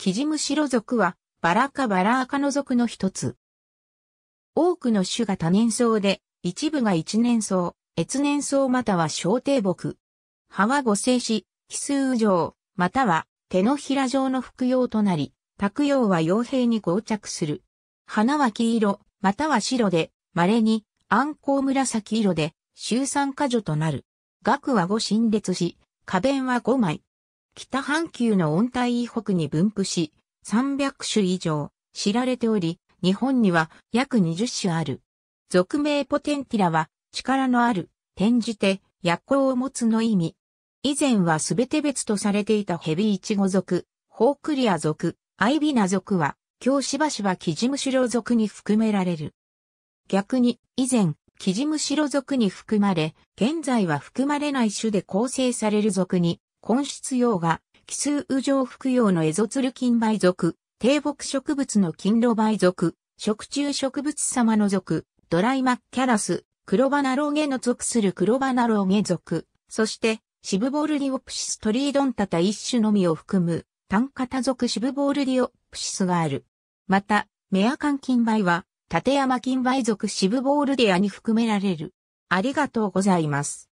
キジムシロ属は、バラ科バラアカの属の一つ。多くの種が多年草で、一部が一年草、越年草または小低木。葉は五星子、奇数状、または手のひら状の服用となり、卓用は傭兵に合着する。花は黄色、または白で、稀に、暗光紫色で、周産果樹となる。額は五陳列し、花弁は五枚。北半球の温帯以北に分布し、300種以上知られており、日本には約20種ある。俗名ポテンティラは力のある、転じて薬効を持つの意味。以前はすべて別とされていたヘビイチゴ族、ホークリア族、アイビナ族は、今日しばしばキジムシロ族に含められる。逆に、以前、キジムシロ族に含まれ、現在は含まれない種で構成される族に根室用が、奇数雨上服用のエゾツル菌梅属、低木植物の金露梅属、食虫植物様の属、ドライマッキャラス、クロバナロゲの属するクロバナロゲ属、そして、シブボルディオプシストリードンタタ一種のみを含む、単型属シブボルディオプシスがある。また、メアカンバ梅は、立山バ梅属シブボールディアに含められる。ありがとうございます。